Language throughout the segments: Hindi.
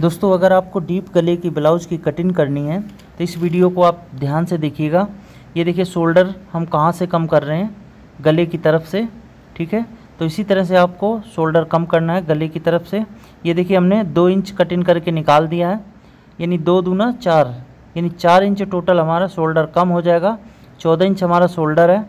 दोस्तों अगर आपको डीप गले की ब्लाउज़ की कटिंग करनी है तो इस वीडियो को आप ध्यान से देखिएगा ये देखिए शोल्डर हम कहाँ से कम कर रहे हैं गले की तरफ से ठीक है तो इसी तरह से आपको शोल्डर कम करना है गले की तरफ से ये देखिए हमने दो इंच कटिंग करके निकाल दिया है यानी दो दूना चार यानी चार इंच टोटल हमारा शोल्डर कम हो जाएगा चौदह इंच हमारा शोल्डर है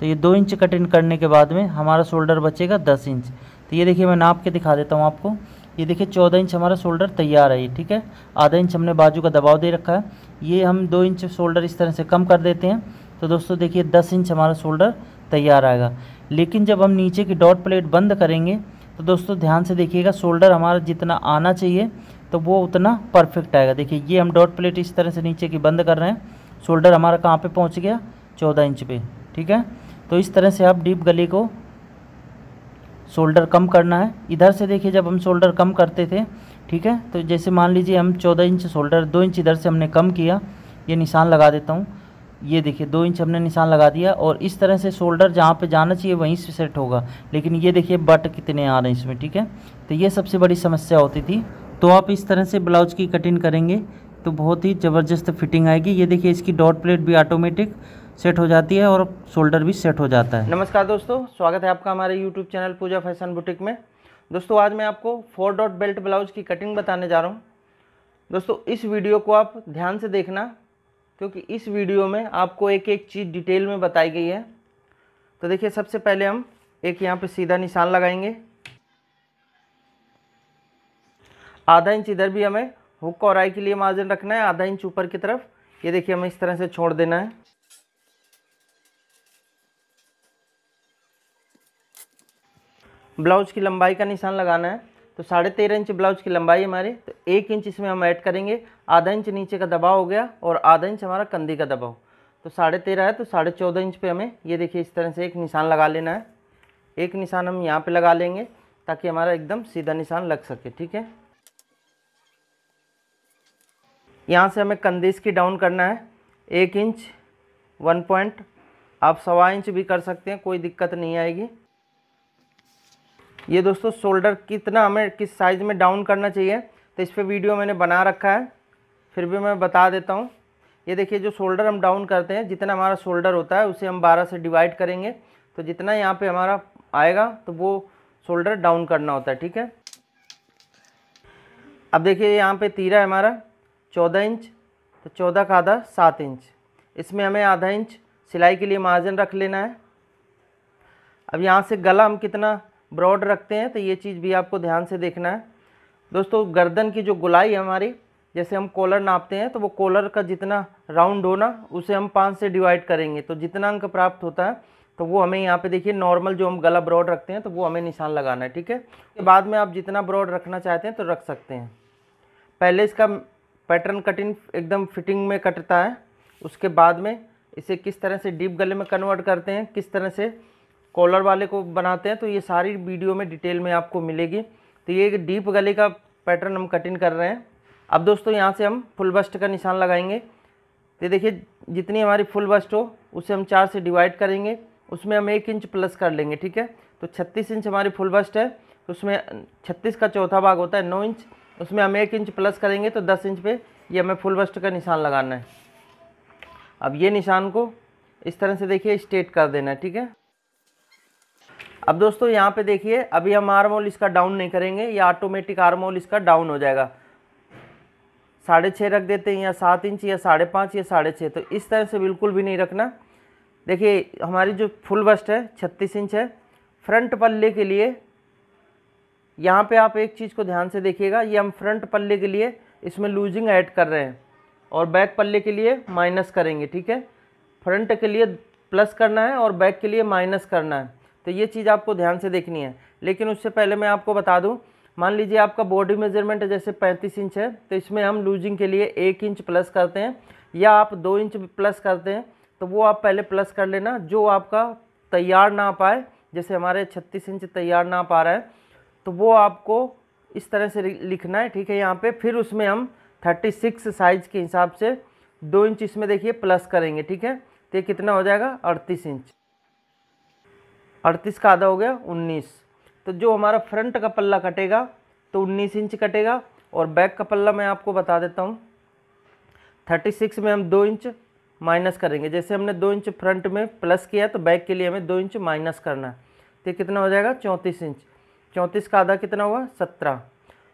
तो ये दो इंच कटिंग करने के बाद में हमारा शोल्डर बचेगा दस इंच तो ये देखिए मैं नाप के दिखा देता हूँ आपको ये देखिए चौदह इंच हमारा शोल्डर तैयार है ये ठीक है आधा इंच हमने बाजू का दबाव दे रखा है ये हम दो इंच शोल्डर इस तरह से कम कर देते हैं तो दोस्तों देखिए दस इंच हमारा शोल्डर तैयार आएगा लेकिन जब हम नीचे की डॉट प्लेट बंद करेंगे तो दोस्तों ध्यान से देखिएगा शोल्डर हमारा जितना आना चाहिए तो वो उतना परफेक्ट आएगा देखिए ये हम डॉट प्लेट इस तरह से नीचे की बंद कर रहे हैं शोल्डर हमारा कहाँ पे पहुँच गया चौदह इंच पे ठीक है तो इस तरह से आप डीप गली को शोल्डर कम करना है इधर से देखिए जब हम शोल्डर कम करते थे ठीक है तो जैसे मान लीजिए हम चौदह इंच शोल्डर दो इंच इधर से हमने कम किया ये निशान लगा देता हूँ ये देखिए दो इंच हमने निशान लगा दिया और इस तरह से शोल्डर जहाँ पे जाना चाहिए वहीं से सेट होगा लेकिन ये देखिए बट कितने आ रहे हैं इसमें ठीक है तो ये सबसे बड़ी समस्या होती थी तो आप इस तरह से ब्लाउज की कटिंग करेंगे तो बहुत ही ज़बरदस्त फिटिंग आएगी ये देखिए इसकी डॉट प्लेट भी ऑटोमेटिक सेट हो जाती है और शोल्डर भी सेट हो जाता है नमस्कार दोस्तों स्वागत है आपका हमारे YouTube channel Pooja fashion boutique में दोस्तों आज मैं आपको फोर डॉट बेल्ट ब्लाउज की कटिंग बताने जा रहा हूँ दोस्तों इस वीडियो को आप ध्यान से देखना क्योंकि इस वीडियो में आपको एक एक चीज़ डिटेल में बताई गई है तो देखिए सबसे पहले हम एक यहाँ पे सीधा निशान लगाएंगे आधा इंच इधर भी हमें हुक और आई के लिए मार्जिन रखना है आधा इंच ऊपर की तरफ ये देखिए हमें इस तरह से छोड़ देना है ब्लाउज की लंबाई का निशान लगाना है तो साढ़े तेरह इंच ब्लाउज की लंबाई हमारी तो एक इंच इसमें हम ऐड करेंगे आधा इंच नीचे का दबाव हो गया और आधा इंच हमारा कंधे का दबाव तो साढ़े तेरह है तो साढ़े चौदह इंच पे हमें ये देखिए इस तरह से एक निशान लगा लेना है एक निशान हम यहाँ पे लगा लेंगे ताकि हमारा एकदम सीधा निशान लग सके ठीक है यहाँ से हमें कंधे इसकी डाउन करना है एक इंच वन पॉइंट आप सवा इंच भी कर सकते हैं कोई दिक्कत नहीं आएगी ये दोस्तों शोल्डर कितना हमें किस साइज़ में डाउन करना चाहिए तो इस पर वीडियो मैंने बना रखा है फिर भी मैं बता देता हूँ ये देखिए जो शोल्डर हम डाउन करते हैं जितना हमारा शोल्डर होता है उसे हम 12 से डिवाइड करेंगे तो जितना यहाँ पे हमारा आएगा तो वो शोल्डर डाउन करना होता है ठीक है अब देखिए यहाँ पे तीरा है हमारा 14 इंच तो 14 का आधा सात इंच इसमें हमें आधा इंच सिलाई के लिए मार्जिन रख लेना है अब यहाँ से गला हम कितना ब्रॉड रखते हैं तो ये चीज़ भी आपको ध्यान से देखना है दोस्तों गर्दन की जो गुलाई है हमारी जैसे हम कॉलर नापते हैं तो वो कॉलर का जितना राउंड होना उसे हम पाँच से डिवाइड करेंगे तो जितना अंक प्राप्त होता है तो वो हमें यहाँ पे देखिए नॉर्मल जो हम गला ब्रॉड रखते हैं तो वो हमें निशान लगाना है ठीक है उसके बाद में आप जितना ब्रॉड रखना चाहते हैं तो रख सकते हैं पहले इसका पैटर्न कटिंग एकदम फिटिंग में कटता है उसके बाद में इसे किस तरह से डीप गले में कन्वर्ट करते हैं किस तरह से कॉलर वाले को बनाते हैं तो ये सारी वीडियो में डिटेल में आपको मिलेगी तो ये डीप गले का पैटर्न हम कटिंग कर रहे हैं अब दोस्तों यहाँ से हम फुल बस्ट का निशान लगाएंगे तो देखिए जितनी हमारी फुल बस्ट हो उसे हम चार से डिवाइड करेंगे उसमें हम एक इंच प्लस कर लेंगे ठीक है तो छत्तीस इंच हमारी फुल बस्ट है तो उसमें छत्तीस का चौथा भाग होता है नौ इंच उसमें हम एक इंच प्लस करेंगे तो दस इंच पे ये हमें फुल बस्ट का निशान लगाना है अब ये निशान को इस तरह से देखिए स्ट्रेट कर देना है ठीक है अब दोस्तों यहाँ पे देखिए अभी हम आर्मोल इसका डाउन नहीं करेंगे ये ऑटोमेटिक आर्मोल इसका डाउन हो जाएगा साढ़े छः रख देते हैं या सात इंच या साढ़े पाँच या साढ़े छः तो इस तरह से बिल्कुल भी नहीं रखना देखिए हमारी जो फुल बस्ट है छत्तीस इंच है फ्रंट पल्ले के लिए यहाँ पे आप एक चीज़ को ध्यान से देखिएगा ये हम फ्रंट पल्ले के लिए इसमें लूजिंग ऐड कर रहे हैं और बैक पल्ले के लिए माइनस करेंगे ठीक है फ्रंट के लिए प्लस करना है और बैक के लिए माइनस करना है तो ये चीज़ आपको ध्यान से देखनी है लेकिन उससे पहले मैं आपको बता दूँ मान लीजिए आपका बॉडी मेजरमेंट जैसे पैंतीस इंच है तो इसमें हम लूजिंग के लिए एक इंच प्लस करते हैं या आप दो इंच प्लस करते हैं तो वो आप पहले प्लस कर लेना जो आपका तैयार ना पाए जैसे हमारे छत्तीस इंच तैयार ना पा रहा है तो वो आपको इस तरह से लिखना है ठीक है यहाँ पे फिर उसमें हम 36 साइज के हिसाब से दो इंच इसमें देखिए प्लस करेंगे ठीक है तो ये कितना हो जाएगा अड़तीस इंच अड़तीस का आधा हो गया उन्नीस तो जो हमारा फ्रंट का पल्ला कटेगा तो उन्नीस इंच कटेगा और बैक का पल्ला मैं आपको बता देता हूँ थर्टी सिक्स में हम दो इंच माइनस करेंगे जैसे हमने दो इंच फ्रंट में प्लस किया तो बैक के लिए हमें दो इंच माइनस करना है तो कितना हो जाएगा चौंतीस इंच चौंतीस का आधा कितना हुआ सत्रह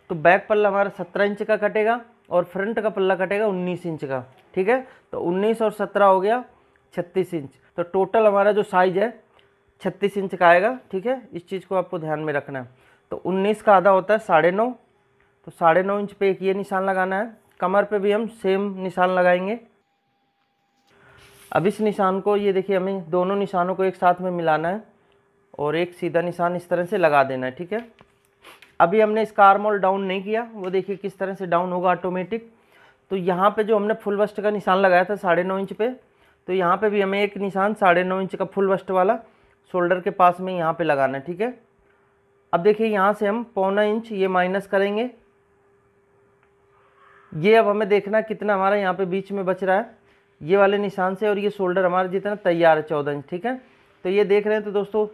तो बैक पल्ला हमारा सत्रह इंच का कटेगा और फ्रंट का पल्ला कटेगा उन्नीस इंच का ठीक है तो उन्नीस और सत्रह हो गया छत्तीस इंच तो टोटल हमारा जो साइज़ है छत्तीस इंच का आएगा ठीक है इस चीज़ को आपको ध्यान में रखना है तो उन्नीस का आधा होता है साढ़े नौ तो साढ़े नौ इंच पे एक ये निशान लगाना है कमर पे भी हम सेम निशान लगाएंगे अब इस निशान को ये देखिए हमें दोनों निशानों को एक साथ में मिलाना है और एक सीधा निशान इस तरह से लगा देना है ठीक है अभी हमने इसका आर्म डाउन नहीं किया वो देखिए किस तरह से डाउन होगा ऑटोमेटिक तो यहाँ पे जो हमने फुल वस्ट का निशान लगाया था साढ़े नौ इंच पे तो यहाँ पे भी हमें एक निशान साढ़े नौ इंच का फुल वस्ट वाला शोल्डर के पास में यहाँ पे लगाना है ठीक है अब देखिए यहाँ से हम पौना इंच ये माइनस करेंगे ये अब हमें देखना कितना हमारा यहाँ पे बीच में बच रहा है ये वाले निशान से और ये शोल्डर हमारा जितना तैयार है चौदह इंच ठीक है तो ये देख रहे हैं तो दोस्तों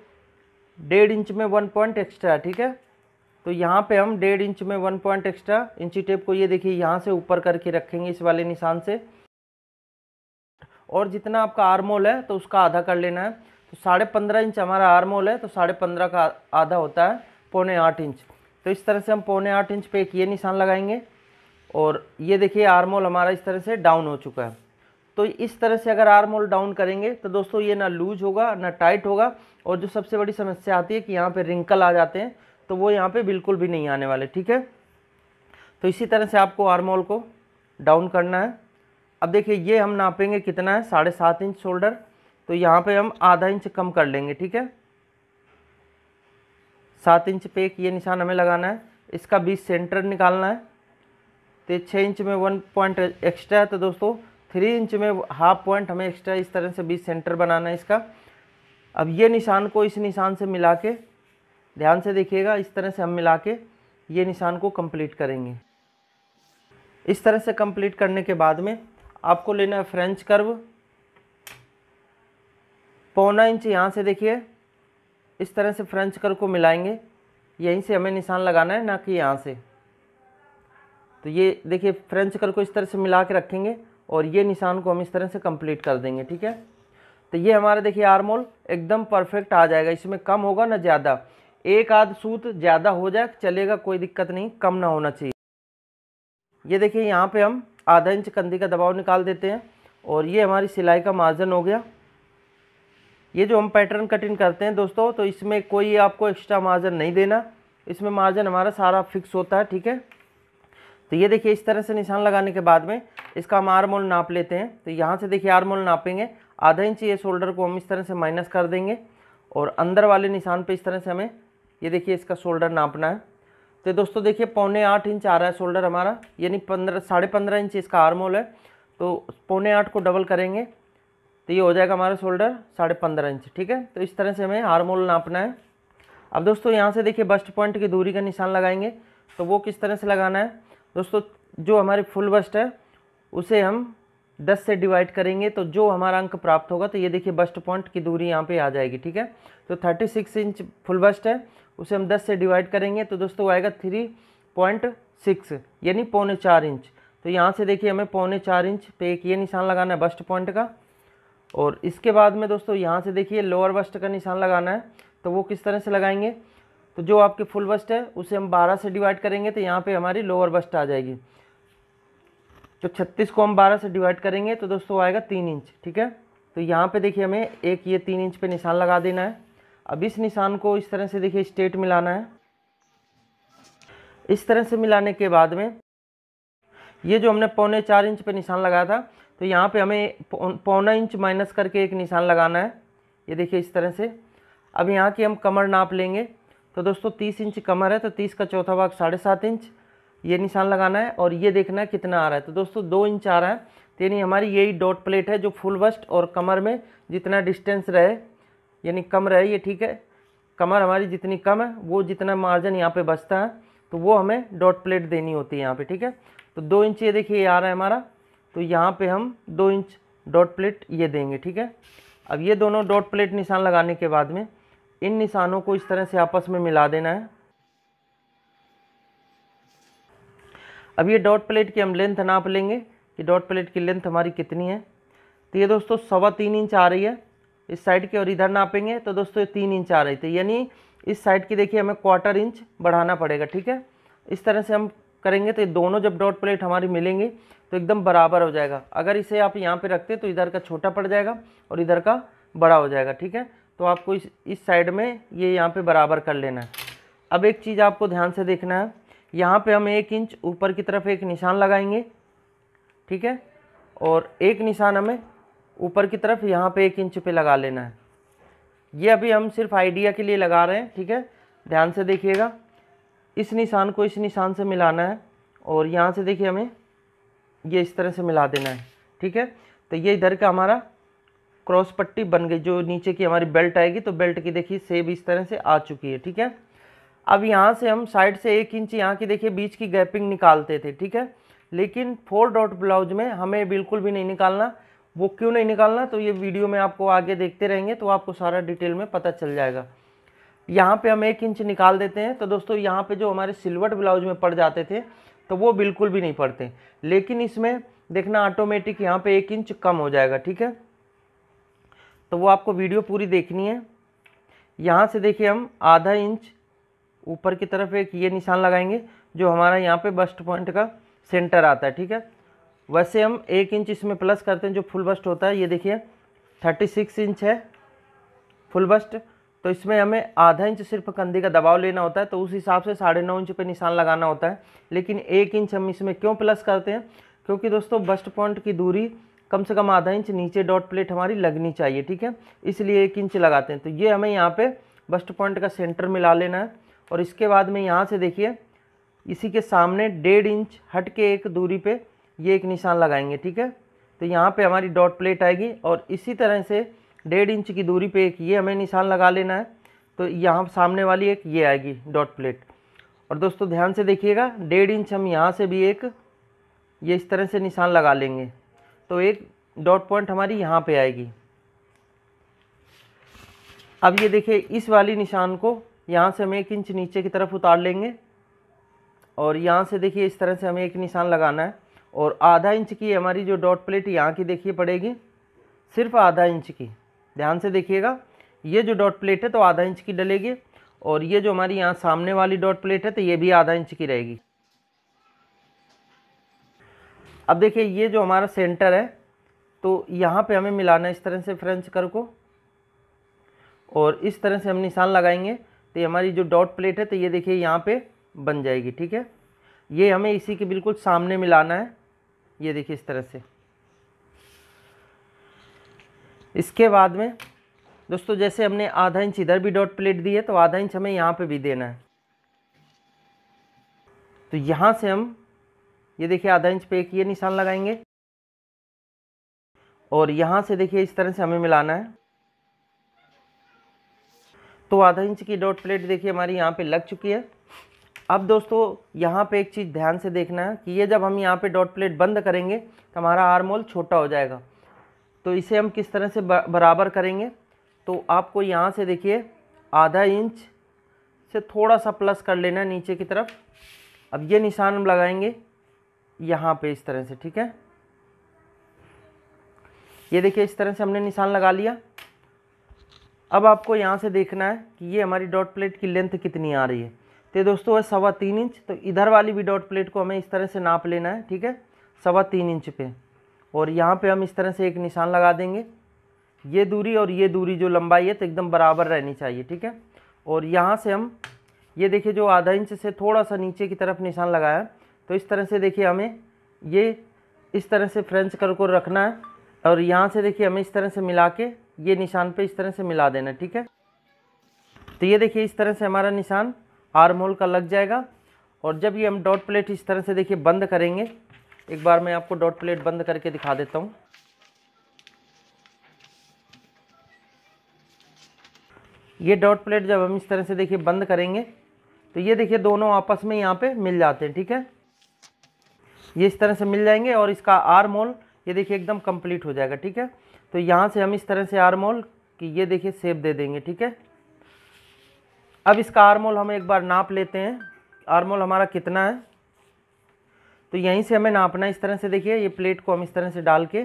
डेढ़ इंच में वन पॉइंट एक्स्ट्रा ठीक है तो यहाँ पे हम डेढ़ इंच में वन पॉइंट एक्स्ट्रा इंची टेप को ये देखिए यहाँ से ऊपर करके रखेंगे इस वाले निशान से और जितना आपका आर्मोल है तो उसका आधा कर लेना है तो साढ़े पंद्रह इंच हमारा आर्म होल है तो साढ़े पंद्रह का आधा होता है पौने आठ इंच तो इस तरह से हम पौने आठ इंच पे एक ये निशान लगाएंगे और ये देखिए आर्म होल हमारा इस तरह से डाउन हो चुका है तो इस तरह से अगर आर्म होल डाउन करेंगे तो दोस्तों ये ना लूज होगा ना टाइट होगा और जो सबसे बड़ी समस्या आती है कि यहाँ पर रिंकल आ जाते हैं तो वो यहाँ पर बिल्कुल भी नहीं आने वाले ठीक है तो इसी तरह से आपको आर्म होल को डाउन करना है अब देखिए ये हम नापेंगे कितना है साढ़े सात इंच शोल्डर तो यहाँ पे हम आधा इंच कम कर लेंगे ठीक है सात इंच पे एक ये निशान हमें लगाना है इसका बीच सेंटर निकालना है तो छः इंच में वन पॉइंट एक्स्ट्रा है तो दोस्तों थ्री इंच में हाफ पॉइंट हमें एक्स्ट्रा इस तरह से बीच सेंटर बनाना है इसका अब ये निशान को इस निशान से मिला के ध्यान से देखिएगा इस तरह से हम मिला के ये निशान को कंप्लीट करेंगे इस तरह से कंप्लीट करने के बाद में आपको लेना है फ्रेंच कर्व पौना इंच यहाँ से देखिए इस तरह से फ्रेंच कर को मिलाएंगे यहीं से हमें निशान लगाना है ना कि यहाँ से तो ये देखिए फ्रेंच कर को इस तरह से मिला के रखेंगे और ये निशान को हम इस तरह से कंप्लीट कर देंगे ठीक है तो ये हमारा देखिए आरमोल एकदम परफेक्ट आ जाएगा इसमें कम होगा ना ज़्यादा एक आध सूत ज़्यादा हो जाए चलेगा कोई दिक्कत नहीं कम ना होना चाहिए ये देखिए यहाँ पे हम आधा इंच कंधी का दबाव निकाल देते हैं और ये हमारी सिलाई का मार्जन हो गया ये जो हम पैटर्न कटिंग करते हैं दोस्तों तो इसमें कोई आपको एक्स्ट्रा मार्जन नहीं देना इसमें मार्जन हमारा सारा फिक्स होता है ठीक है तो ये देखिए इस तरह से निशान लगाने के बाद में इसका हम आर मोल नाप लेते हैं तो यहाँ से देखिए आर मोल नापेंगे आधा इंच ये शोल्डर को हम इस तरह से माइनस कर देंगे और अंदर वाले निशान पे इस तरह से हमें ये देखिए इसका शोल्डर नापना है तो दोस्तों देखिए पौने आठ इंच आ रहा है शोल्डर हमारा यानी पंद्रह साढ़े पंद्रह इंच इसका आर मोल है तो पौने आठ को डबल करेंगे तो ये हो जाएगा हमारा शोल्डर साढ़े पंद्रह इंच ठीक है तो इस तरह से हमें हारमोल नापना है अब दोस्तों यहाँ से देखिए बस्ट पॉइंट की दूरी का निशान लगाएंगे तो वो किस तरह से लगाना है दोस्तों जो हमारी फुल बस्ट है उसे हम 10 से डिवाइड करेंगे तो जो हमारा अंक प्राप्त होगा तो ये देखिए बस्ट पॉइंट की दूरी यहाँ पे आ जाएगी ठीक है तो 36 इंच फुल बस्ट है उसे हम 10 से डिवाइड करेंगे तो दोस्तों आएगा 3.6 यानी पौने चार इंच तो यहाँ से देखिए हमें पौने चार इंच पे एक ये निशान लगाना है बस्ट पॉइंट का और इसके बाद में दोस्तों यहाँ से देखिए लोअर बस्ट का निशान लगाना है तो वो किस तरह से लगाएंगे तो जो आपकी फुल बस्ट है उसे हम 12 से डिवाइड करेंगे तो यहाँ पे हमारी लोअर बस्ट आ जाएगी तो 36 को हम 12 से डिवाइड करेंगे तो दोस्तों आएगा तीन इंच ठीक है तो यहाँ पे देखिए हमें एक ये तीन इंच पे निशान लगा देना है अब इस निशान को इस तरह से देखिए स्ट्रेट मिलाना है इस तरह से मिलाने के बाद में ये जो हमने पौने चार इंच पर निशान लगाया था तो यहाँ पे हमें पौना इंच माइनस करके एक निशान लगाना है ये देखिए इस तरह से अब यहाँ की हम कमर नाप लेंगे तो दोस्तों तीस इंच कमर है तो तीस का चौथा भाग साढ़े सात इंच ये निशान लगाना है और ये देखना है कितना आ रहा है तो दोस्तों दो इंच आ रहा है तो यानी हमारी यही डॉट प्लेट है जो फुल बस्ट और कमर में जितना डिस्टेंस रहे यानी कम रहे ये ठीक है कमर हमारी जितनी कम है वो जितना मार्जिन यहाँ पे बचता है तो वो हमें डॉट प्लेट देनी होती है यहाँ पे ठीक है तो दो इंच ये देखिए आ रहा है हमारा तो यहाँ पे हम दो इंच डॉट प्लेट ये देंगे ठीक है अब ये दोनों डॉट प्लेट निशान लगाने के बाद में इन निशानों को इस तरह से आपस में मिला देना है अब ये डॉट प्लेट की हम लेंथ नाप लेंगे कि डॉट प्लेट की लेंथ हमारी कितनी है तो ये दोस्तों सवा तीन इंच आ रही है इस साइड के और इधर नापेंगे तो दोस्तों ये तीन इंच आ रही थी तो यानी इस साइड की देखिए हमें क्वार्टर इंच बढ़ाना पड़ेगा ठीक है इस तरह से हम करेंगे तो ये दोनों जब डॉट प्लेट हमारी मिलेंगे तो एकदम बराबर हो जाएगा अगर इसे आप यहाँ पे रखते तो इधर का छोटा पड़ जाएगा और इधर का बड़ा हो जाएगा ठीक है तो आपको इस इस साइड में ये यह यहाँ पे बराबर कर लेना है अब एक चीज़ आपको ध्यान से देखना है यहाँ पे हम एक इंच ऊपर की तरफ एक निशान लगाएंगे ठीक है और एक निशान हमें ऊपर की तरफ यहाँ पर एक इंच पर लगा लेना है ये अभी हम सिर्फ आइडिया के लिए लगा रहे हैं ठीक है ध्यान से देखिएगा इस निशान को इस निशान से मिलाना है और यहाँ से देखिए हमें ये इस तरह से मिला देना है ठीक है तो ये इधर का हमारा क्रॉस पट्टी बन गई जो नीचे की हमारी बेल्ट आएगी तो बेल्ट की देखिए सेब इस तरह से आ चुकी है ठीक है अब यहाँ से हम साइड से एक इंच यहाँ की देखिए बीच की गैपिंग निकालते थे ठीक है लेकिन फोर डॉट ब्लाउज में हमें बिल्कुल भी नहीं निकालना वो क्यों नहीं निकालना तो ये वीडियो में आपको आगे देखते रहेंगे तो आपको सारा डिटेल में पता चल जाएगा यहाँ पे हम एक इंच निकाल देते हैं तो दोस्तों यहाँ पे जो हमारे सिल्वर ब्लाउज में पड़ जाते थे तो वो बिल्कुल भी नहीं पड़ते लेकिन इसमें देखना ऑटोमेटिक यहाँ पे एक इंच कम हो जाएगा ठीक है तो वो आपको वीडियो पूरी देखनी है यहाँ से देखिए हम आधा इंच ऊपर की तरफ एक ये निशान लगाएंगे जो हमारा यहाँ पर बस्ट पॉइंट का सेंटर आता है ठीक है वैसे हम एक इंच इसमें प्लस करते हैं जो फुल बस्ट होता है ये देखिए थर्टी सिक्स इंच है फुल बस्ट तो इसमें हमें आधा इंच सिर्फ कंधे का दबाव लेना होता है तो उस हिसाब से साढ़े नौ इंच पे निशान लगाना होता है लेकिन एक इंच हम इसमें क्यों प्लस करते हैं क्योंकि दोस्तों बस्ट पॉइंट की दूरी कम से कम आधा इंच नीचे डॉट प्लेट हमारी लगनी चाहिए ठीक है इसलिए एक इंच लगाते हैं तो ये हमें यहाँ पर बस्ट पॉइंट का सेंटर मिला लेना है और इसके बाद में यहाँ से देखिए इसी के सामने डेढ़ इंच हट के एक दूरी पर ये एक निशान लगाएंगे ठीक है तो यहाँ पर हमारी डॉट प्लेट आएगी और इसी तरह से डेढ़ इंच की दूरी पे एक ये हमें निशान लगा लेना है तो यहाँ सामने वाली एक ये आएगी डॉट प्लेट और दोस्तों ध्यान से देखिएगा डेढ़ इंच हम यहाँ से भी एक ये इस तरह से निशान लगा लेंगे तो एक डॉट पॉइंट हमारी यहाँ पे आएगी अब ये देखिए इस वाली निशान को यहाँ से हम एक इंच नीचे की तरफ उतार लेंगे और यहाँ से देखिए इस तरह से हमें एक निशान लगाना है और आधा इंच की हमारी जो डॉट प्लेट यहाँ की देखिए पड़ेगी सिर्फ आधा इंच की ध्यान से देखिएगा ये जो डॉट प्लेट है तो आधा इंच की डलेगी और ये जो हमारी यहाँ सामने वाली डॉट प्लेट है तो ये भी आधा इंच की रहेगी अब देखिए ये जो हमारा सेंटर है तो यहाँ पे हमें मिलाना है इस तरह से फ्रेंच कर को और इस तरह से हम निशान लगाएंगे तो ये हमारी जो डॉट प्लेट है तो ये देखिए यहाँ पे बन जाएगी ठीक है ये हमें इसी के बिल्कुल सामने मिलाना है ये देखिए इस तरह से इसके बाद में दोस्तों जैसे हमने आधा इंच इधर भी डॉट प्लेट दी है तो आधा इंच हमें यहाँ पे भी देना है तो यहाँ से हम ये देखिए आधा इंच पे एक ये निशान लगाएंगे और यहाँ से देखिए इस तरह से हमें मिलाना है तो आधा इंच की डॉट प्लेट देखिए हमारी यहाँ पे लग चुकी है अब दोस्तों यहाँ पे एक चीज़ ध्यान से देखना है कि ये जब हम यहाँ पे डॉट प्लेट बंद करेंगे तो हमारा आर्म होल छोटा हो जाएगा तो इसे हम किस तरह से बराबर करेंगे तो आपको यहाँ से देखिए आधा इंच से थोड़ा सा प्लस कर लेना नीचे की तरफ अब ये निशान हम लगाएंगे यहाँ पे इस तरह से ठीक है ये देखिए इस तरह से हमने निशान लगा लिया अब आपको यहाँ से देखना है कि ये हमारी डॉट प्लेट की लेंथ कितनी आ रही है तो दोस्तों है सवा तीन इंच तो इधर वाली भी डॉट प्लेट को हमें इस तरह से नाप लेना है ठीक है सवा तीन इंच पे और यहाँ पे हम इस तरह से एक निशान लगा देंगे ये दूरी और ये दूरी जो लंबाई है तो एकदम बराबर रहनी चाहिए ठीक है और यहाँ से हम ये देखिए जो आधा इंच से थोड़ा सा नीचे की तरफ निशान लगाया तो इस तरह से देखिए हमें ये इस तरह से फ्रेंच कर को रखना है और यहाँ से देखिए हमें इस तरह से मिला के ये निशान पर इस तरह से मिला देना ठीक है तो ये देखिए इस तरह से हमारा निशान आर्म होल का लग जाएगा और जब ये हम डॉट प्लेट इस तरह से देखिए बंद करेंगे एक बार मैं आपको डॉट प्लेट बंद करके दिखा देता हूँ ये डॉट प्लेट जब हम इस तरह से देखिए बंद करेंगे तो ये देखिए दोनों आपस में यहाँ पे मिल जाते हैं ठीक है ये इस तरह से मिल जाएंगे और इसका आर मोल ये देखिए एकदम कंप्लीट हो जाएगा ठीक है तो यहाँ से हम इस तरह से आर मोल कि ये देखिए सेब दे देंगे ठीक है अब इसका आर मोल हम एक बार नाप लेते हैं आर मोल हमारा कितना है तो यहीं से हमें नापना इस तरह से देखिए ये प्लेट को हम इस तरह से डाल के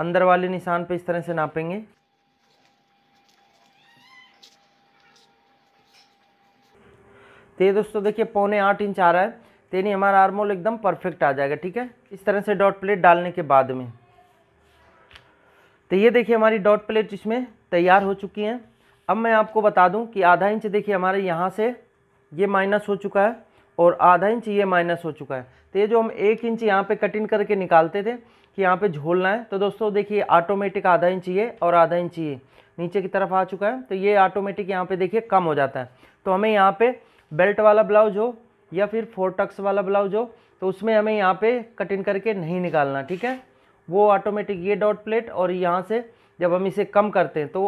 अंदर वाले निशान पे इस तरह से नापेंगे तो ये दोस्तों देखिए पौने आठ इंच आ रहा है तो यानी हमारा आर्मोल एकदम परफेक्ट आ जाएगा ठीक है इस तरह से डॉट प्लेट डालने के बाद में तो ये देखिए हमारी डॉट प्लेट इसमें तैयार हो चुकी हैं अब मैं आपको बता दूं कि आधा इंच देखिए हमारे यहाँ से ये माइनस हो चुका है और आधा इंच ये माइनस हो चुका है तो ये जो हम एक इंच यहाँ पे कटिंग करके निकालते थे कि यहाँ पे झोलना है तो दोस्तों देखिए ऑटोमेटिक आधा इंच ये और आधा इंच ये नीचे की तरफ आ चुका है तो ये ऑटोमेटिक यहाँ पे देखिए कम हो जाता है तो हमें यहाँ पे बेल्ट वाला ब्लाउज हो या फिर फोर टक्स वाला ब्लाउज हो तो उसमें हमें यहाँ कट कटिंग करके नहीं निकालना ठीक है वो ऑटोमेटिक ये डॉट प्लेट और यहाँ से जब हम इसे कम करते हैं तो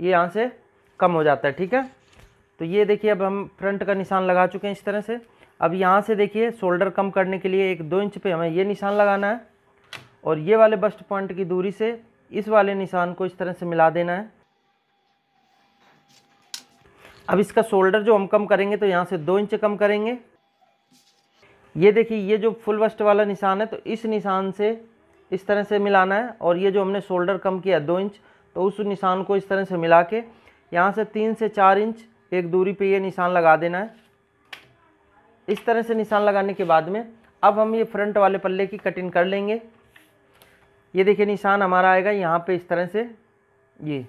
ये यहाँ से कम हो जाता है ठीक है तो ये देखिए अब हम फ्रंट का निशान लगा चुके हैं इस तरह से अब यहाँ से देखिए शोल्डर कम करने के लिए एक दो इंच पे हमें ये निशान लगाना है और ये वाले बस्ट पॉइंट की दूरी से इस वाले निशान को इस तरह से मिला देना है अब इसका शोल्डर जो हम कम करेंगे तो यहाँ से दो इंच कम करेंगे ये देखिए ये जो फुल बस्ट वाला निशान है तो इस निशान से इस तरह से मिलाना है और ये जो हमने शोल्डर कम किया दो इंच तो उस निशान को इस तरह से मिला के यहाँ से तीन से चार इंच एक दूरी पे ये निशान लगा देना है इस तरह से निशान लगाने के बाद में अब हम ये फ्रंट वाले पल्ले की कटिंग कर लेंगे ये देखिए निशान हमारा आएगा यहाँ पे इस तरह से ये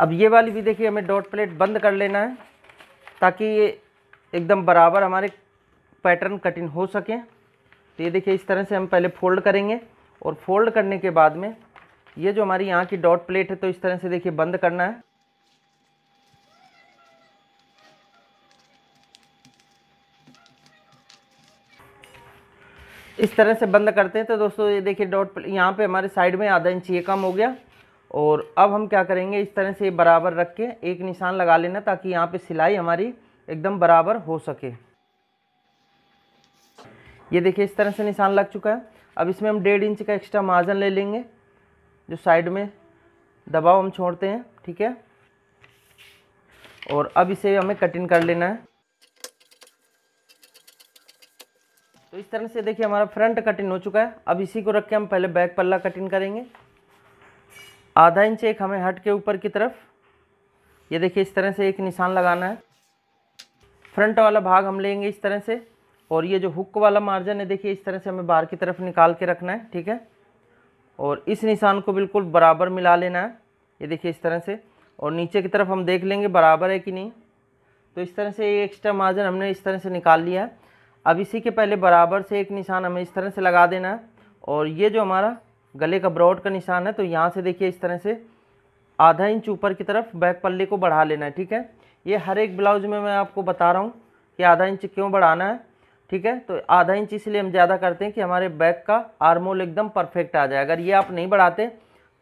अब ये वाली भी देखिए हमें डॉट प्लेट बंद कर लेना है ताकि ये एकदम बराबर हमारे पैटर्न कटिंग हो सके तो ये देखिए इस तरह से हम पहले फोल्ड करेंगे और फोल्ड करने के बाद में ये जो हमारी यहाँ की डॉट प्लेट है तो इस तरह से देखिए बंद करना है इस तरह से बंद करते हैं तो दोस्तों ये देखिए डॉट यहाँ पे हमारे साइड में आधा इंच ये कम हो गया और अब हम क्या करेंगे इस तरह से बराबर रख के एक निशान लगा लेना ताकि यहाँ पे सिलाई हमारी एकदम बराबर हो सके ये देखिए इस तरह से निशान लग चुका है अब इसमें हम डेढ़ इंच का एक्स्ट्रा मार्जिन ले लेंगे जो साइड में दबाव हम छोड़ते हैं ठीक है और अब इसे हमें कटिंग कर लेना है तो इस तरह से देखिए हमारा फ्रंट कटिंग हो चुका है अब इसी को रख के हम पहले बैक पल्ला कटिंग करेंगे आधा इंच एक हमें हट के ऊपर की तरफ ये देखिए इस तरह से एक निशान लगाना है फ्रंट वाला भाग हम लेंगे इस तरह से और ये जो हुक वाला मार्जिन है देखिए इस तरह से हमें बाहर की तरफ निकाल के रखना है ठीक है और इस निशान को बिल्कुल बराबर मिला लेना है ये देखिए इस तरह से और नीचे की तरफ हम देख लेंगे बराबर है कि नहीं तो इस तरह से ये एक्स्ट्रा मार्जिन हमने इस तरह से निकाल लिया है अब इसी के पहले बराबर से एक निशान हमें इस तरह से लगा देना है और ये जो हमारा गले का ब्रॉड का निशान है तो यहाँ से देखिए इस तरह से आधा इंच ऊपर की तरफ बैक पल्ले को बढ़ा लेना है ठीक है ये हर एक ब्लाउज में मैं आपको बता रहा हूँ कि आधा इंच क्यों बढ़ाना है ठीक है तो आधा इंच इसलिए हम ज़्यादा करते हैं कि हमारे बैक का आर्मोल एकदम परफेक्ट आ जाए अगर ये आप नहीं बढ़ाते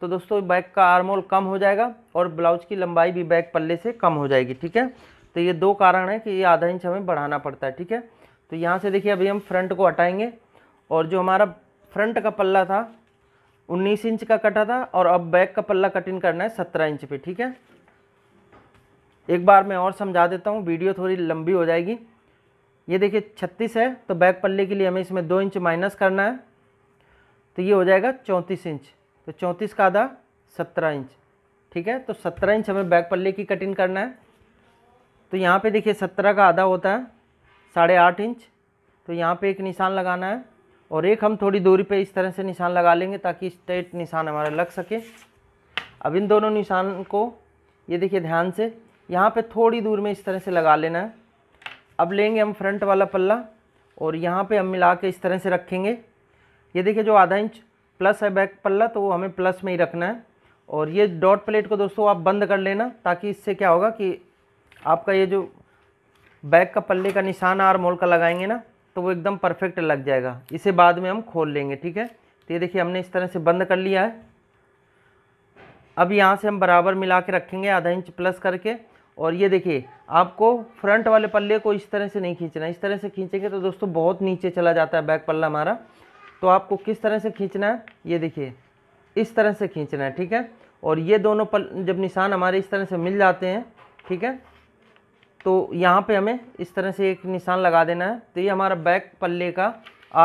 तो दोस्तों बैक का आर्मोल कम हो जाएगा और ब्लाउज की लंबाई भी बैक पल्ले से कम हो जाएगी ठीक है तो ये दो कारण है कि ये आधा इंच हमें बढ़ाना पड़ता है ठीक है तो यहाँ से देखिए अभी हम फ्रंट को हटाएंगे और जो हमारा फ्रंट का पल्ला था 19 इंच का कटा था और अब बैक का पल्ला कटिंग करना है 17 इंच पे ठीक है एक बार मैं और समझा देता हूँ वीडियो थोड़ी लंबी हो जाएगी ये देखिए छत्तीस है तो बैक पल्ले के लिए हमें इसमें दो इंच माइनस करना है तो ये हो जाएगा चौंतीस इंच तो चौंतीस का आधा सत्रह इंच ठीक है तो सत्रह इंच हमें बैक पल्ले की कटिंग करना है तो यहाँ पे देखिए सत्रह का आधा होता है साढ़े आठ इंच तो यहाँ पे एक निशान लगाना है और एक हम थोड़ी दूरी पे इस तरह से निशान लगा लेंगे ताकि स्ट्रेट निशान हमारा लग सके अब इन दोनों निशान को ये देखिए ध्यान से यहाँ पे थोड़ी दूर में इस तरह से लगा लेना है अब लेंगे हम फ्रंट वाला पल्ला और यहाँ पे हम मिला के इस तरह से रखेंगे ये देखिए जो आधा इंच प्लस है बैक पल्ला तो वो हमें प्लस में ही रखना है और ये डॉट प्लेट को दोस्तों आप बंद कर लेना ताकि इससे क्या होगा कि आपका ये जो बैक का पल्ले का निशान आर मोल का लगाएंगे ना तो वो एकदम परफेक्ट लग जाएगा इसे बाद में हम खोल लेंगे ठीक है तो ये देखिए हमने इस तरह से बंद कर लिया है अब यहाँ से हम बराबर मिला के रखेंगे आधा इंच प्लस करके और ये देखिए आपको फ्रंट वाले पल्ले को इस तरह से नहीं खींचना इस तरह से खींचेंगे तो दोस्तों बहुत नीचे चला जाता है बैक पल्ला हमारा तो आपको किस तरह से खींचना है ये देखिए इस तरह से खींचना है ठीक है और ये दोनों पल जब निशान हमारे इस तरह से मिल जाते हैं ठीक है तो यहाँ पे हमें इस तरह से एक निशान लगा देना है तो ये हमारा बैक पल्ले का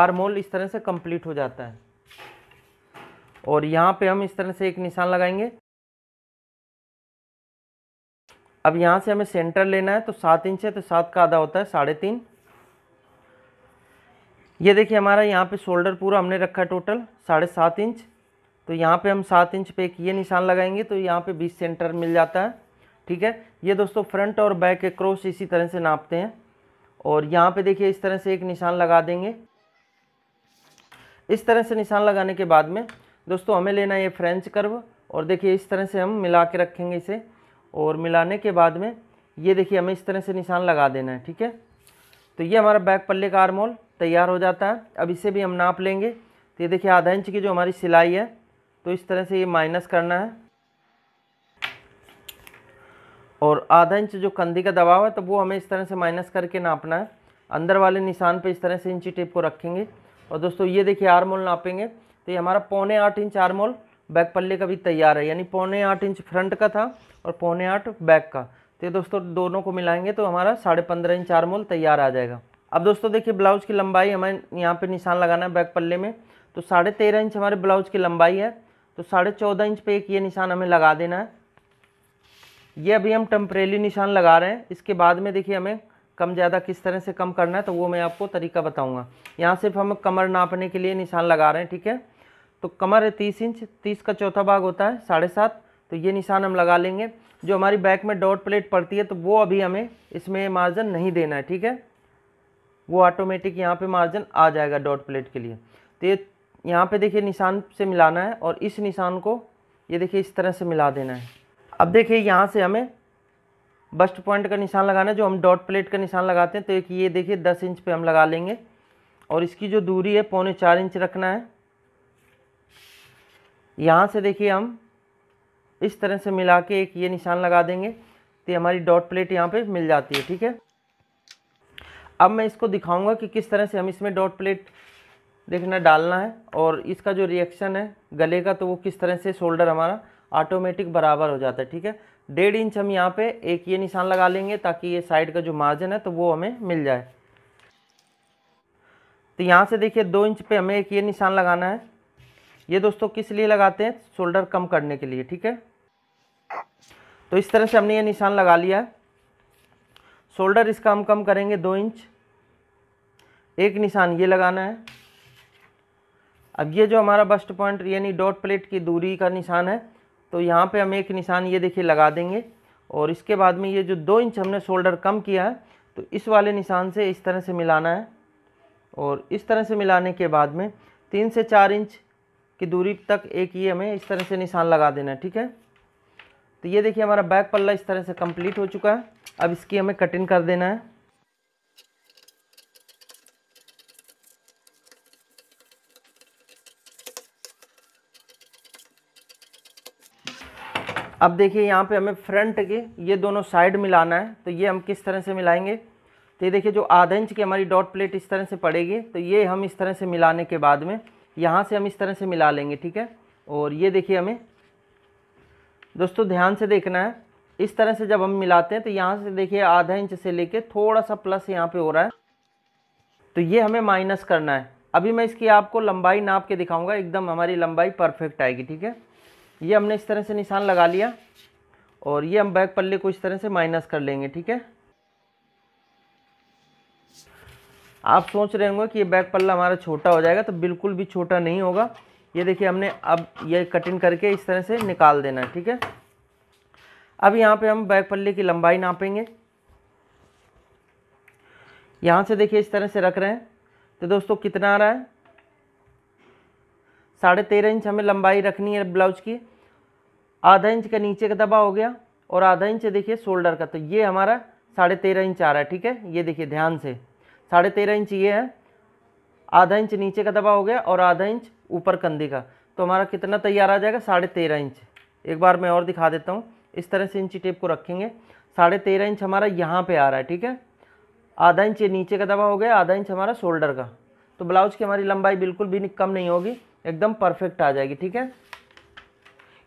आरमोल इस तरह से कंप्लीट हो जाता है और यहाँ पे हम इस तरह से एक निशान लगाएंगे अब यहाँ से हमें सेंटर लेना है तो सात इंच है तो सात का आधा होता है साढ़े तीन ये देखिए हमारा यहाँ पे शोल्डर पूरा हमने रखा है टोटल साढ़े सात इंच तो यहाँ पे हम सात इंच पे एक ये निशान लगाएंगे तो यहाँ पे बीस सेंटर मिल जाता है ठीक है ये दोस्तों फ्रंट और बैक के क्रॉस इसी तरह से नापते हैं और यहाँ पर देखिए इस तरह से एक निशान लगा देंगे इस तरह से निशान लगाने के बाद में दोस्तों हमें लेना है ये फ्रेंच कर्व और देखिए इस तरह से हम मिला के रखेंगे इसे और मिलाने के बाद में ये देखिए हमें इस तरह से निशान लगा देना है ठीक है तो ये हमारा बैक पल्ले का आर्मोल तैयार हो जाता है अब इसे भी हम नाप लेंगे तो ये देखिए आधा इंच की जो हमारी सिलाई है तो इस तरह से ये माइनस करना है और आधा इंच जो कंधी का दबाव है तो वो हमें इस तरह से माइनस करके नापना है अंदर वाले निशान पे इस तरह से इंची टेप को रखेंगे और दोस्तों ये देखिए आर्मोल नापेंगे तो ये हमारा पौने आठ इंच आर्मोल बैक पल्ले का भी तैयार है यानी पौने आठ इंच फ्रंट का था और पौने आठ बैक का तो ये दोस्तों दोनों को मिलाएंगे तो हमारा साढ़े पंद्रह इंच चार मोल तैयार आ जाएगा अब दोस्तों देखिए ब्लाउज की लंबाई हमें यहाँ पे निशान लगाना है बैक पल्ले में तो साढ़े तेरह इंच हमारे ब्लाउज की लंबाई है तो साढ़े चौदह इंच पे एक ये निशान हमें लगा देना है ये अभी हम टम्परेली निशान लगा रहे हैं इसके बाद में देखिए हमें कम ज़्यादा किस तरह से कम करना है तो वो मैं आपको तरीका बताऊँगा यहाँ सिर्फ हम कमर नापने के लिए निशान लगा रहे हैं ठीक है तो कमर है तीस इंच तीस का चौथा भाग होता है साढ़े सात तो ये निशान हम लगा लेंगे जो हमारी बैक में डॉट प्लेट पड़ती है तो वो अभी हमें इसमें मार्जिन नहीं देना है ठीक है वो ऑटोमेटिक यहाँ पे मार्जिन आ जाएगा डॉट प्लेट के लिए तो ये यहाँ पर देखिए निशान से मिलाना है और इस निशान को ये देखिए इस तरह से मिला देना है अब देखिए यहाँ से हमें बस्ट पॉइंट का निशान लगाना है जो हम डॉट प्लेट का निशान लगाते हैं तो एक ये देखिए दस इंच पे हम लगा लेंगे और इसकी जो दूरी है पौने चार इंच रखना है यहाँ से देखिए हम इस तरह से मिला के एक ये निशान लगा देंगे तो हमारी डॉट प्लेट यहाँ पे मिल जाती है ठीक है अब मैं इसको दिखाऊंगा कि किस तरह से हम इसमें डॉट प्लेट देखना डालना है और इसका जो रिएक्शन है गले का तो वो किस तरह से शोल्डर हमारा ऑटोमेटिक बराबर हो जाता है ठीक है डेढ़ इंच हम यहाँ पे एक ये निशान लगा लेंगे ताकि ये साइड का जो मार्जिन है तो वो हमें मिल जाए तो यहाँ से देखिए दो इंच पे हमें एक ये निशान लगाना है ये दोस्तों किस लिए लगाते हैं शोल्डर कम करने के लिए ठीक है तो इस तरह से हमने ये निशान लगा लिया है शोल्डर इसका हम कम करेंगे दो इंच एक निशान ये लगाना है अब ये जो हमारा बस्ट पॉइंट यानी डॉट प्लेट की दूरी का निशान है तो यहाँ पे हम एक निशान ये देखिए लगा देंगे और इसके बाद में ये जो दो इंच हमने शोल्डर कम किया है तो इस वाले निशान से इस तरह से मिलाना है और इस तरह से मिलाने के बाद में तीन से चार इंच की दूरी तक एक ये हमें इस तरह से निशान लगा देना है ठीक है तो ये देखिए हमारा बैक पल्ला इस तरह से कंप्लीट हो चुका है अब इसकी हमें कटिंग कर देना है अब देखिए यहाँ पे हमें फ्रंट के ये दोनों साइड मिलाना है तो ये हम किस तरह से मिलाएंगे तो ये देखिए जो आधा इंच की हमारी डॉट प्लेट इस तरह से पड़ेगी तो ये हम इस तरह से मिलाने के बाद में यहाँ से हम इस तरह से मिला लेंगे ठीक है और ये देखिए हमें दोस्तों ध्यान से देखना है इस तरह से जब हम मिलाते हैं तो यहाँ से देखिए आधा इंच से लेके थोड़ा सा प्लस यहाँ पे हो रहा है तो ये हमें माइनस करना है अभी मैं इसकी आपको लंबाई नाप के दिखाऊंगा एकदम हमारी लंबाई परफेक्ट आएगी ठीक है ये हमने इस तरह से निशान लगा लिया और ये हम बैक पल्ले को इस तरह से माइनस कर लेंगे ठीक है आप सोच रहे होंगे कि ये बैक पल्ला हमारा छोटा हो जाएगा तो बिल्कुल भी छोटा नहीं होगा ये देखिए हमने अब ये कटिंग करके इस तरह से निकाल देना है ठीक है अब यहाँ पे हम बैक पल्ले की लंबाई नापेंगे यहाँ से देखिए इस तरह से रख रहे हैं तो दोस्तों कितना आ रहा है साढ़े तेरह इंच हमें लंबाई रखनी है ब्लाउज की आधा इंच का नीचे का दबा हो गया और आधा इंच देखिए शोल्डर का तो ये हमारा साढ़े तेरह इंच आ रहा है ठीक है ये देखिए ध्यान से साढ़े तेरह इंच ये है आधा इंच नीचे का दबा हो गया और आधा इंच ऊपर कंधे का तो हमारा कितना तैयार आ जाएगा साढ़े तेरह इंच एक बार मैं और दिखा देता हूँ इस तरह से इंची टेप को रखेंगे साढ़े तेरह इंच हमारा यहाँ पे आ रहा है ठीक है आधा इंच ये नीचे का दबा हो गया आधा इंच हमारा शोल्डर का तो ब्लाउज की हमारी लंबाई बिल्कुल भी कम नहीं होगी एकदम परफेक्ट आ जाएगी ठीक है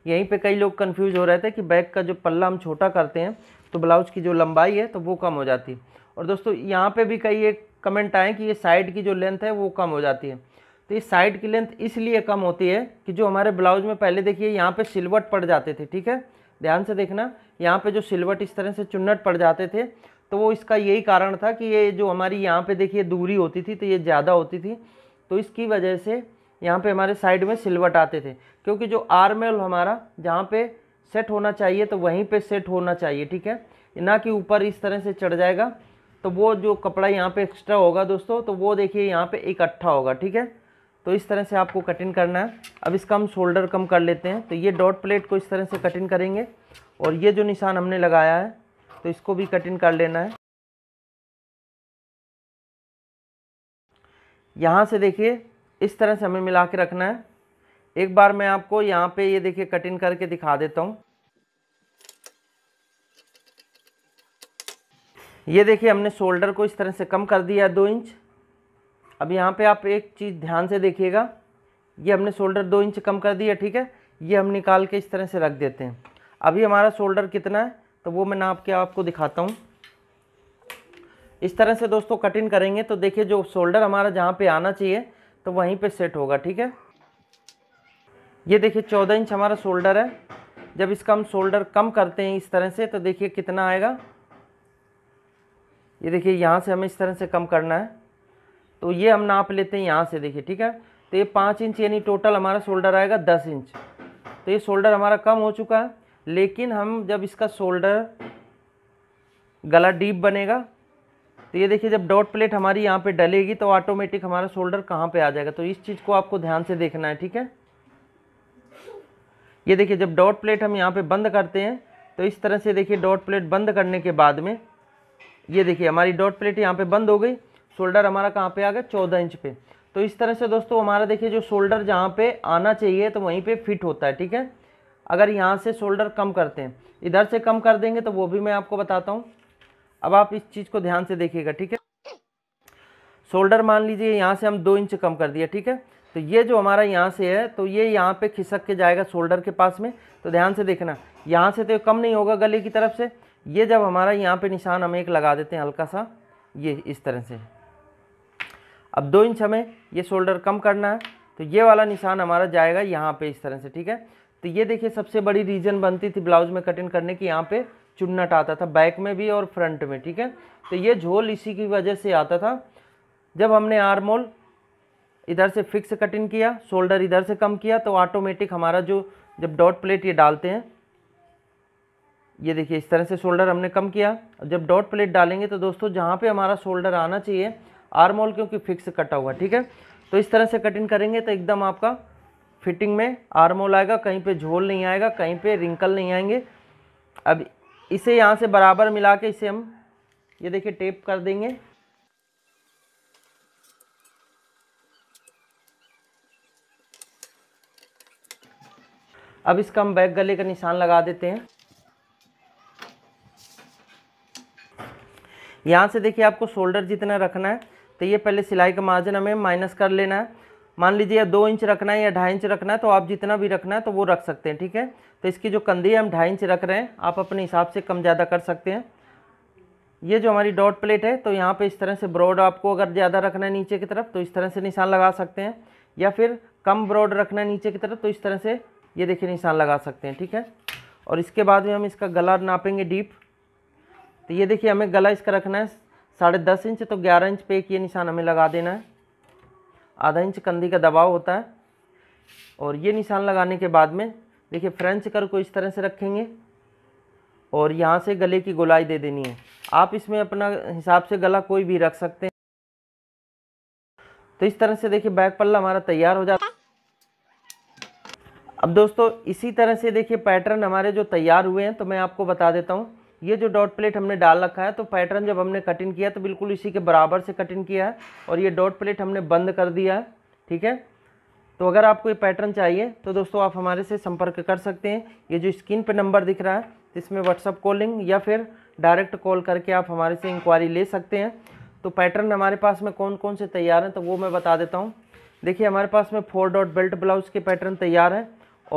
यहीं पे कई लोग कंफ्यूज हो रहे थे कि बैक का जो पल्ला हम छोटा करते हैं तो ब्लाउज की जो लंबाई है तो वो कम हो जाती और दोस्तों यहाँ पे भी कई एक कमेंट आए कि ये साइड की जो लेंथ है वो कम हो जाती है तो ये साइड की लेंथ इसलिए कम होती है कि जो हमारे ब्लाउज में पहले देखिए यहाँ पे सिलवट पड़ जाते थे ठीक है ध्यान से देखना यहाँ पे जो सिलवट इस तरह से चुन्नट पड़ जाते थे तो वो इसका यही कारण था कि ये जो हमारी यहाँ पर देखिए दूरी होती थी तो ये ज़्यादा होती थी तो इसकी वजह से यहाँ पर हमारे साइड में सिलवट आते थे क्योंकि जो आर्मेल हमारा जहाँ पर सेट होना चाहिए तो वहीं पर सेट होना चाहिए ठीक है ना कि ऊपर इस तरह से चढ़ जाएगा तो वो जो कपड़ा यहाँ पे एक्स्ट्रा होगा दोस्तों तो वो देखिए यहाँ पे इकट्ठा होगा ठीक है तो इस तरह से आपको कटिंग करना है अब इसका हम शोल्डर कम कर लेते हैं तो ये डॉट प्लेट को इस तरह से कटिंग करेंगे और ये जो निशान हमने लगाया है तो इसको भी कटिंग कर लेना है यहाँ से देखिए इस तरह से हमें मिला के रखना है एक बार मैं आपको यहाँ पे ये देखिए कटिंग करके दिखा देता हूँ ये देखिए हमने शोल्डर को इस तरह से कम कर दिया दो इंच अब यहाँ पे आप एक चीज़ ध्यान से देखिएगा ये हमने शोल्डर दो इंच कम कर दिया ठीक है ये हम निकाल के इस तरह से रख देते हैं अभी हमारा शोल्डर कितना है तो वो मैं नाप के आपको दिखाता हूँ इस तरह से दोस्तों कटिंग करेंगे तो देखिए जो शोल्डर हमारा जहाँ पे आना चाहिए तो वहीं पे सेट होगा ठीक है ये देखिए चौदह इंच हमारा शोल्डर है जब इसका हम शोल्डर कम करते हैं इस तरह से तो देखिए कितना आएगा ये देखिए यहाँ से हमें इस तरह से कम करना है तो ये हम नाप लेते हैं यहाँ से देखिए ठीक है तो ये पाँच इंच यानी टोटल हमारा शोल्डर आएगा दस इंच तो ये शोल्डर हमारा कम हो चुका है लेकिन हम जब इसका शोल्डर गला डीप बनेगा तो ये देखिए जब डॉट प्लेट हमारी यहाँ पे डलेगी तो ऑटोमेटिक हमारा शोल्डर कहाँ पे आ जाएगा तो इस चीज़ को आपको ध्यान से देखना है ठीक है ये देखिए जब डॉट प्लेट हम यहाँ पे बंद करते हैं तो इस तरह से देखिए डॉट प्लेट बंद करने के बाद में ये देखिए हमारी डॉट प्लेट यहाँ पे बंद हो गई शोल्डर हमारा कहाँ पे आ गया चौदह इंच पे तो इस तरह से दोस्तों हमारा देखिए जो शोल्डर जहाँ पे आना चाहिए तो वहीं पे फिट होता है ठीक है अगर यहाँ से शोल्डर कम करते हैं इधर से कम कर देंगे तो वो भी मैं आपको बताता हूँ अब आप इस चीज़ को ध्यान से देखिएगा ठीक है शोल्डर मान लीजिए यहाँ से हम दो इंच कम कर दिया ठीक है तो ये जो हमारा यहाँ से है तो ये यहाँ पर खिसक के जाएगा शोल्डर के पास में तो ध्यान से देखना यहाँ से तो कम नहीं होगा गले की तरफ से ये जब हमारा यहाँ पे निशान हम एक लगा देते हैं हल्का सा ये इस तरह से अब दो इंच हमें ये शोल्डर कम करना है तो ये वाला निशान हमारा जाएगा यहाँ पे इस तरह से ठीक है तो ये देखिए सबसे बड़ी रीजन बनती थी ब्लाउज में कटिंग करने की यहाँ पे चुन्नट आता था बैक में भी और फ्रंट में ठीक है तो ये झोल इसी की वजह से आता था जब हमने आरमोल इधर से फिक्स कटिंग किया शोल्डर इधर से कम किया तो ऑटोमेटिक हमारा जो जब डॉट प्लेट ये डालते हैं ये देखिए इस तरह से शोल्डर हमने कम किया जब डॉट प्लेट डालेंगे तो दोस्तों जहाँ पे हमारा शोल्डर आना चाहिए आर्म होल क्योंकि फिक्स कटा हुआ ठीक है तो इस तरह से कटिंग करेंगे तो एकदम आपका फिटिंग में आर्म होल आएगा कहीं पे झोल नहीं आएगा कहीं पे रिंकल नहीं आएंगे अब इसे यहाँ से बराबर मिला के इसे हम ये देखिए टेप कर देंगे अब इसका हम बैक गले का निशान लगा देते हैं यहाँ से देखिए आपको शोल्डर जितना रखना है तो ये पहले सिलाई का मार्जिन हमें माइनस कर लेना है मान लीजिए दो इंच रखना है या ढाई इंच रखना है तो आप जितना भी रखना है तो वो रख सकते हैं ठीक है तो इसकी जो कंधी है हम ढाई इंच रख रहे हैं आप अपने हिसाब से कम ज़्यादा कर सकते हैं ये जो हमारी डॉट प्लेट है तो यहाँ पे इस तरह से ब्रॉड आपको अगर ज़्यादा रखना है नीचे की तरफ तो इस तरह से निशान लगा सकते हैं या फिर कम ब्रॉड रखना है नीचे की तरफ तो इस तरह से ये देखिए निशान लगा सकते हैं ठीक है और इसके बाद में हम इसका गला नापेंगे डीप तो ये देखिए हमें गला इसका रखना है साढ़े दस इंच तो ग्यारह इंच पे एक ये निशान हमें लगा देना है आधा इंच कंधी का दबाव होता है और ये निशान लगाने के बाद में देखिए फ्रेंच कर को इस तरह से रखेंगे और यहाँ से गले की गोलाई दे देनी है आप इसमें अपना हिसाब से गला कोई भी रख सकते हैं तो इस तरह से देखिए बैक पल्ला हमारा तैयार हो जाता है अब दोस्तों इसी तरह से देखिए पैटर्न हमारे जो तैयार हुए हैं तो मैं आपको बता देता हूँ ये जो डॉट प्लेट हमने डाल रखा है तो पैटर्न जब हमने कटिंग किया तो बिल्कुल इसी के बराबर से कटिंग किया है और ये डॉट प्लेट हमने बंद कर दिया है ठीक है तो अगर आपको ये पैटर्न चाहिए तो दोस्तों आप हमारे से संपर्क कर सकते हैं ये जो स्क्रीन पर नंबर दिख रहा है इसमें व्हाट्सअप कॉलिंग या फिर डायरेक्ट कॉल करके आप हमारे से इंक्वायरी ले सकते हैं तो पैटर्न हमारे पास में कौन कौन से तैयार हैं तो वो मैं बता देता हूँ देखिए हमारे पास में फोर डॉट बेल्ट ब्लाउज के पैटर्न तैयार हैं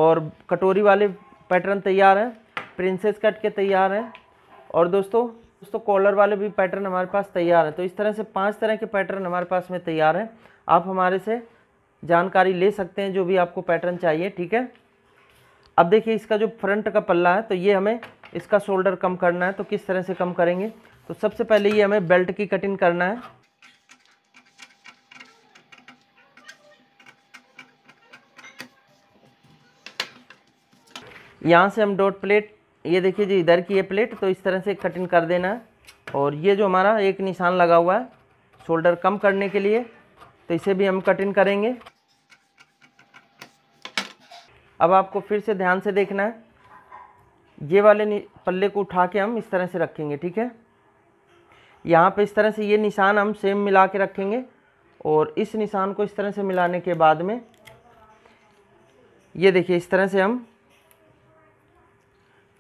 और कटोरी वाले पैटर्न तैयार हैं प्रिंसेस कट के तैयार हैं और दोस्तों दोस्तों कॉलर वाले भी पैटर्न हमारे पास तैयार हैं तो इस तरह से पांच तरह के पैटर्न हमारे पास में तैयार हैं आप हमारे से जानकारी ले सकते हैं जो भी आपको पैटर्न चाहिए ठीक है अब देखिए इसका जो फ्रंट का पल्ला है तो ये हमें इसका शोल्डर कम करना है तो किस तरह से कम करेंगे तो सबसे पहले ये हमें बेल्ट की कटिंग करना है यहाँ से हम डॉट प्लेट ये देखिए जी इधर की ये प्लेट तो इस तरह से कटिंग कर देना और ये जो हमारा एक निशान लगा हुआ है शोल्डर कम करने के लिए तो इसे भी हम कटिंग करेंगे अब आपको फिर से ध्यान से देखना है ये वाले पल्ले को उठा के हम इस तरह से रखेंगे ठीक है यहाँ पे इस तरह से ये निशान हम सेम मिला के रखेंगे और इस निशान को इस तरह से मिलाने के बाद में ये देखिए इस तरह से हम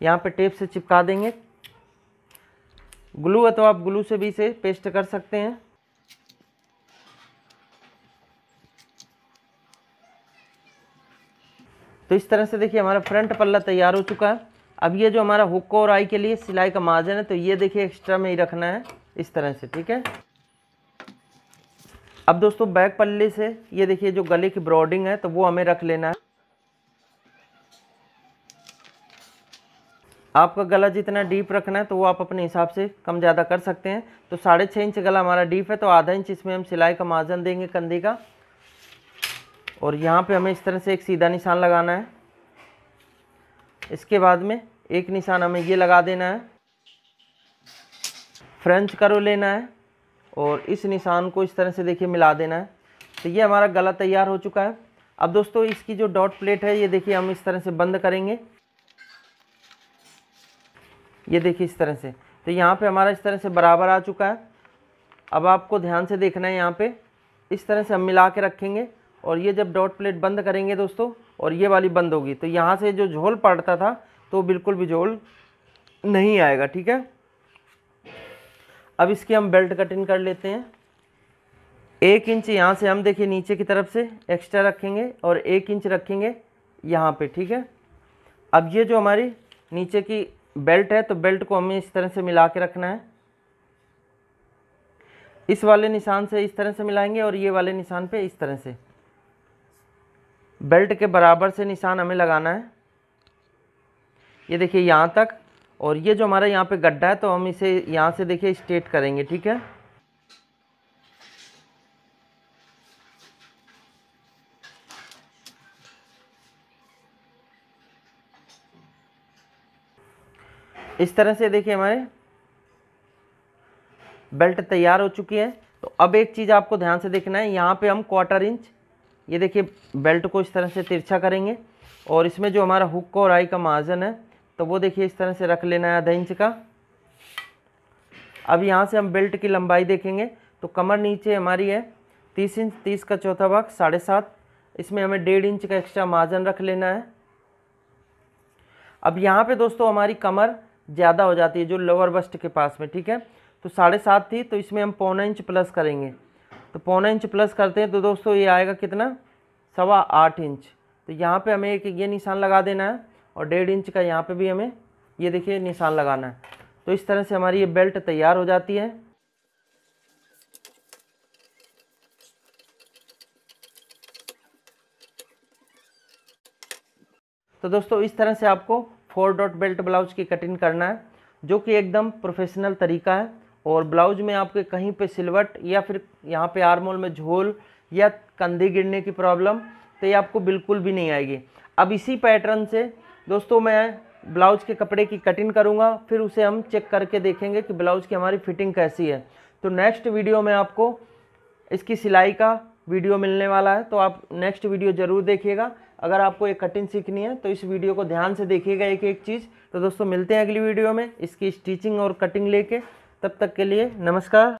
यहाँ पे टेप से चिपका देंगे ग्लू है तो आप ग्लू से भी इसे पेस्ट कर सकते हैं तो इस तरह से देखिए हमारा फ्रंट पल्ला तैयार हो चुका है अब ये जो हमारा हुक् और आई के लिए सिलाई का मार्जन है तो ये देखिए एक्स्ट्रा में ही रखना है इस तरह से ठीक है अब दोस्तों बैक पल्ले से ये देखिए जो गले की ब्रॉडिंग है तो वो हमें रख लेना है आपका गला जितना डीप रखना है तो वो आप अपने हिसाब से कम ज़्यादा कर सकते हैं तो साढ़े छः इंच गला हमारा डीप है तो आधा इंच इसमें हम सिलाई का मार्जन देंगे कंधे का और यहाँ पे हमें इस तरह से एक सीधा निशान लगाना है इसके बाद में एक निशान हमें ये लगा देना है फ्रेंच करो लेना है और इस निशान को इस तरह से देखिए मिला देना है तो ये हमारा गला तैयार हो चुका है अब दोस्तों इसकी जो डॉट प्लेट है ये देखिए हम इस तरह से बंद करेंगे ये देखिए इस तरह से तो यहाँ पे हमारा इस तरह से बराबर आ चुका है अब आपको ध्यान से देखना है यहाँ पे इस तरह से हम मिला के रखेंगे और ये जब डॉट प्लेट बंद करेंगे दोस्तों और ये वाली बंद होगी तो यहाँ से जो झोल पड़ता था तो बिल्कुल भी झोल नहीं आएगा ठीक है अब इसकी हम बेल्ट कटिंग कर लेते हैं एक इंच यहाँ से हम देखिए नीचे की तरफ से एक्स्ट्रा रखेंगे और एक इंच रखेंगे यहाँ पे ठीक है अब ये जो हमारी नीचे की बेल्ट है तो बेल्ट को हमें इस तरह से मिला के रखना है इस वाले निशान से इस तरह से मिलाएंगे और ये वाले निशान पे इस तरह से बेल्ट के बराबर से निशान हमें लगाना है ये देखिए यहाँ तक और ये जो हमारा यहाँ पे गड्ढा है तो हम इसे यहाँ से देखिए स्ट्रेट करेंगे ठीक है इस तरह से देखिए हमारे बेल्ट तैयार हो चुकी है तो अब एक चीज़ आपको ध्यान से देखना है यहाँ पे हम क्वार्टर इंच ये देखिए बेल्ट को इस तरह से तिरछा करेंगे और इसमें जो हमारा हुक और आई का मार्जन है तो वो देखिए इस तरह से रख लेना है आधा इंच का अब यहाँ से हम बेल्ट की लंबाई देखेंगे तो कमर नीचे हमारी है तीस इंच तीस का चौथा भाग साढ़े सात इसमें हमें डेढ़ इंच का एक्स्ट्रा मार्जन रख लेना है अब यहाँ पे दोस्तों हमारी कमर ज़्यादा हो जाती है जो लोअर बस्ट के पास में ठीक है तो साढ़े सात थी तो इसमें हम पौना इंच प्लस करेंगे तो पौना इंच प्लस करते हैं तो दोस्तों ये आएगा कितना सवा आठ इंच तो यहाँ पे हमें एक ये निशान लगा देना है और डेढ़ इंच का यहाँ पे भी हमें ये देखिए निशान लगाना है तो इस तरह से हमारी ये बेल्ट तैयार हो जाती है तो दोस्तों इस तरह से आपको फोर डॉट बेल्ट ब्लाउज की कटिंग करना है जो कि एकदम प्रोफेशनल तरीका है और ब्लाउज में आपके कहीं पे सिलवट या फिर यहाँ पे आर्मोल में झोल या कंधे गिरने की प्रॉब्लम तो ये आपको बिल्कुल भी नहीं आएगी अब इसी पैटर्न से दोस्तों मैं ब्लाउज के कपड़े की कटिंग करूँगा फिर उसे हम चेक करके देखेंगे कि ब्लाउज की हमारी फिटिंग कैसी है तो नेक्स्ट वीडियो में आपको इसकी सिलाई का वीडियो मिलने वाला है तो आप नेक्स्ट वीडियो ज़रूर देखिएगा अगर आपको एक कटिंग सीखनी है तो इस वीडियो को ध्यान से देखिएगा एक एक चीज़ तो दोस्तों मिलते हैं अगली वीडियो में इसकी स्टिचिंग और कटिंग लेके तब तक के लिए नमस्कार